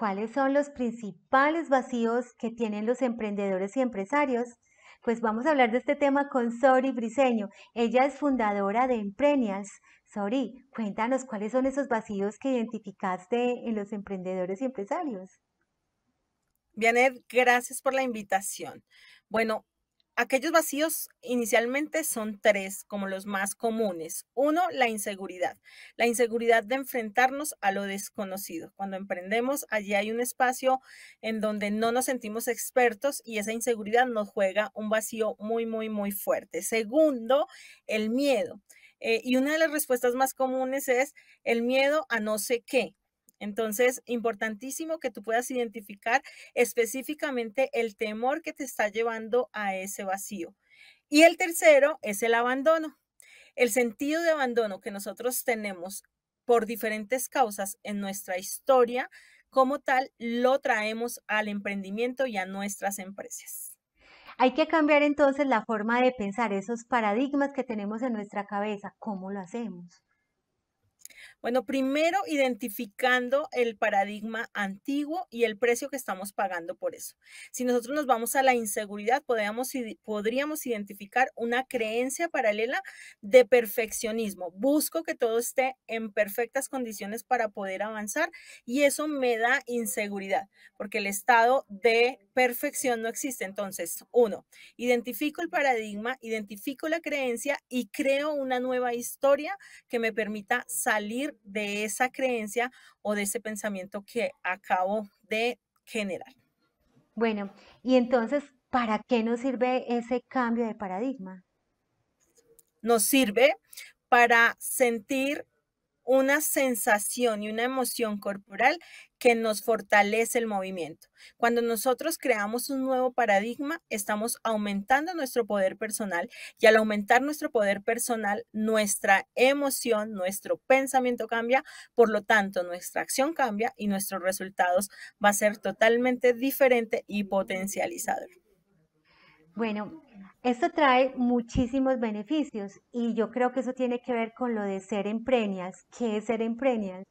¿Cuáles son los principales vacíos que tienen los emprendedores y empresarios? Pues vamos a hablar de este tema con Sori Briseño. Ella es fundadora de Emprenials. Sori, cuéntanos cuáles son esos vacíos que identificaste en los emprendedores y empresarios. Ed, gracias por la invitación. Bueno, Aquellos vacíos inicialmente son tres, como los más comunes. Uno, la inseguridad. La inseguridad de enfrentarnos a lo desconocido. Cuando emprendemos, allí hay un espacio en donde no nos sentimos expertos y esa inseguridad nos juega un vacío muy, muy, muy fuerte. Segundo, el miedo. Eh, y una de las respuestas más comunes es el miedo a no sé qué. Entonces, importantísimo que tú puedas identificar específicamente el temor que te está llevando a ese vacío. Y el tercero es el abandono. El sentido de abandono que nosotros tenemos por diferentes causas en nuestra historia como tal, lo traemos al emprendimiento y a nuestras empresas. Hay que cambiar entonces la forma de pensar esos paradigmas que tenemos en nuestra cabeza. ¿Cómo lo hacemos? Bueno, primero identificando el paradigma antiguo y el precio que estamos pagando por eso. Si nosotros nos vamos a la inseguridad, podríamos, identificar una creencia paralela de perfeccionismo. Busco que todo esté en perfectas condiciones para poder avanzar y eso me da inseguridad, porque el estado de perfección no existe. Entonces, uno, identifico el paradigma, identifico la creencia y creo una nueva historia que me permita salir de esa creencia o de ese pensamiento que acabo de generar. Bueno, y entonces, ¿para qué nos sirve ese cambio de paradigma? Nos sirve para sentir una sensación y una emoción corporal que nos fortalece el movimiento. Cuando nosotros creamos un nuevo paradigma, estamos aumentando nuestro poder personal y al aumentar nuestro poder personal, nuestra emoción, nuestro pensamiento cambia, por lo tanto, nuestra acción cambia y nuestros resultados va a ser totalmente diferente y potencializador. Bueno, esto trae muchísimos beneficios y yo creo que eso tiene que ver con lo de ser empreñas. ¿Qué es ser empreñas?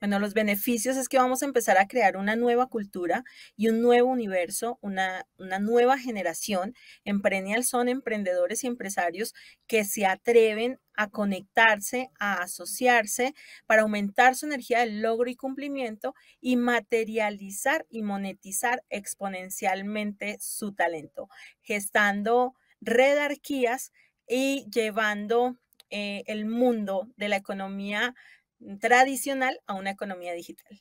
Bueno, los beneficios es que vamos a empezar a crear una nueva cultura y un nuevo universo, una, una nueva generación. Emprenial son emprendedores y empresarios que se atreven a conectarse, a asociarse para aumentar su energía de logro y cumplimiento y materializar y monetizar exponencialmente su talento, gestando redarquías y llevando eh, el mundo de la economía tradicional a una economía digital.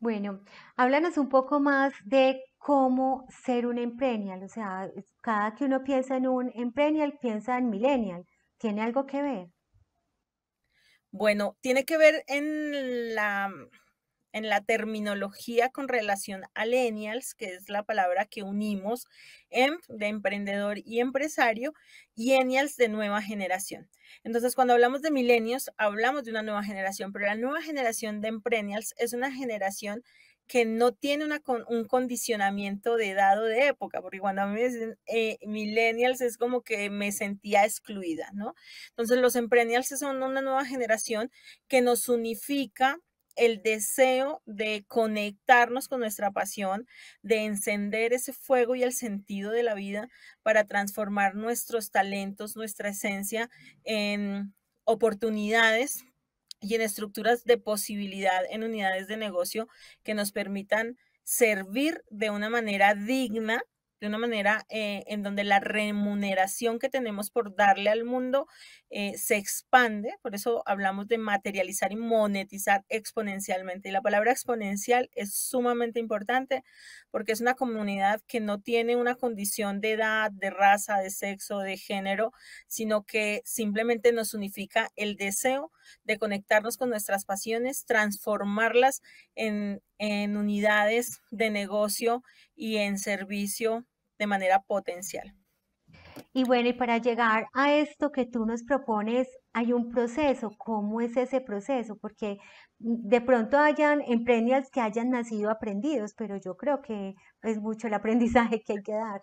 Bueno, háblanos un poco más de cómo ser un emprendial. O sea, cada que uno piensa en un emprendial piensa en millennial. ¿Tiene algo que ver? Bueno, tiene que ver en la en la terminología con relación a lenials, que es la palabra que unimos, en em, de emprendedor y empresario, y enials de nueva generación. Entonces, cuando hablamos de milenios, hablamos de una nueva generación, pero la nueva generación de emprenials es una generación que no tiene una, un condicionamiento de edad de época, porque cuando a mí me dicen eh, millennials es como que me sentía excluida, ¿no? Entonces los emprendials son una nueva generación que nos unifica el deseo de conectarnos con nuestra pasión, de encender ese fuego y el sentido de la vida para transformar nuestros talentos, nuestra esencia en oportunidades y en estructuras de posibilidad en unidades de negocio que nos permitan servir de una manera digna de una manera eh, en donde la remuneración que tenemos por darle al mundo eh, se expande, por eso hablamos de materializar y monetizar exponencialmente. Y la palabra exponencial es sumamente importante porque es una comunidad que no tiene una condición de edad, de raza, de sexo, de género, sino que simplemente nos unifica el deseo de conectarnos con nuestras pasiones, transformarlas en, en unidades de negocio y en servicio de manera potencial. Y bueno, y para llegar a esto que tú nos propones, hay un proceso. ¿Cómo es ese proceso? Porque mm, de pronto hayan emprendedores que hayan nacido aprendidos, pero yo creo que es mucho el aprendizaje que hay que dar.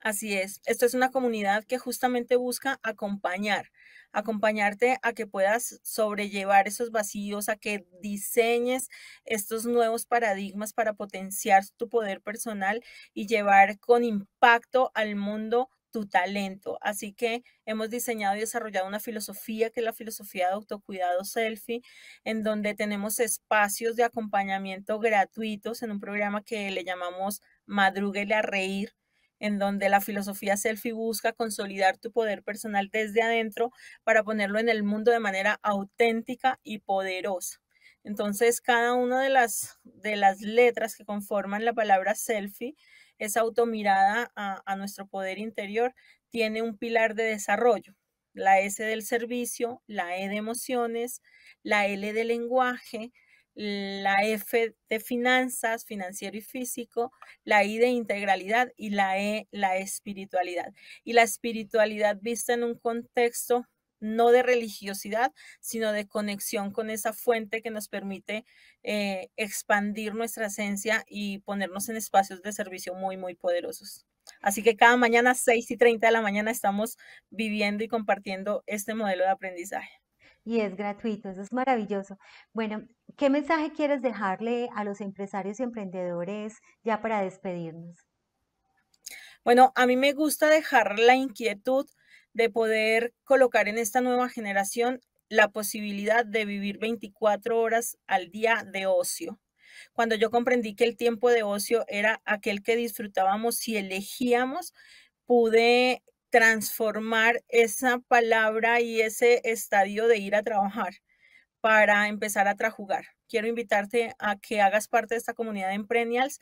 Así es. Esto es una comunidad que justamente busca acompañar acompañarte a que puedas sobrellevar esos vacíos, a que diseñes estos nuevos paradigmas para potenciar tu poder personal y llevar con impacto al mundo tu talento. Así que hemos diseñado y desarrollado una filosofía que es la filosofía de autocuidado selfie, en donde tenemos espacios de acompañamiento gratuitos en un programa que le llamamos Madruguele a Reír, en donde la filosofía selfie busca consolidar tu poder personal desde adentro para ponerlo en el mundo de manera auténtica y poderosa. Entonces, cada una de las, de las letras que conforman la palabra selfie, esa automirada a, nuestro poder interior, tiene un pilar de desarrollo. La S del servicio, la E de emociones, la L del lenguaje, la F de finanzas, financiero y físico, la I de integralidad y la E, la espiritualidad. Y la espiritualidad vista en un contexto no de religiosidad, sino de conexión con esa fuente que nos permite eh, expandir nuestra esencia y ponernos en espacios de servicio muy, muy poderosos. Así que cada mañana, 6 y 30 de la mañana, estamos viviendo y compartiendo este modelo de aprendizaje y es gratuito, eso es maravilloso. Bueno, ¿qué mensaje quieres dejarle a los empresarios y emprendedores ya para despedirnos? Bueno, a mí me gusta dejar la inquietud de poder colocar en esta nueva generación la posibilidad de vivir 24 horas al día de ocio. Cuando yo comprendí que el tiempo de ocio era aquel que disfrutábamos si elegíamos, pude transformar esa palabra y ese estadio de ir a trabajar para empezar a trajugar. Quiero invitarte a que hagas parte de esta comunidad de Emprenials,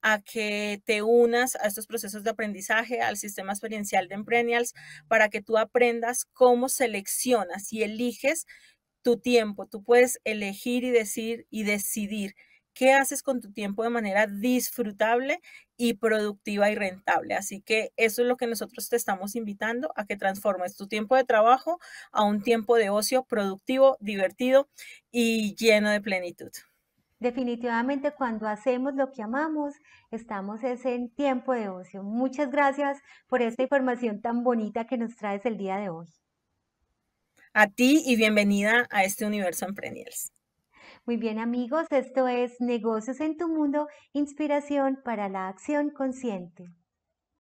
a que te unas a estos procesos de aprendizaje, al sistema experiencial de Emprenials, para que tú aprendas cómo seleccionas y eliges tu tiempo. Tú puedes elegir y decir y decidir qué haces con tu tiempo de manera disfrutable y productiva y rentable. Así que eso es lo que nosotros te estamos invitando a que transformes tu tiempo de trabajo a un tiempo de ocio productivo, divertido y lleno de plenitud. Definitivamente cuando hacemos lo que amamos, estamos en tiempo de ocio. Muchas gracias por esta información tan bonita que nos traes el día de hoy. A ti y bienvenida a este universo Preniels. Muy bien amigos, esto es Negocios en tu Mundo, inspiración para la acción consciente.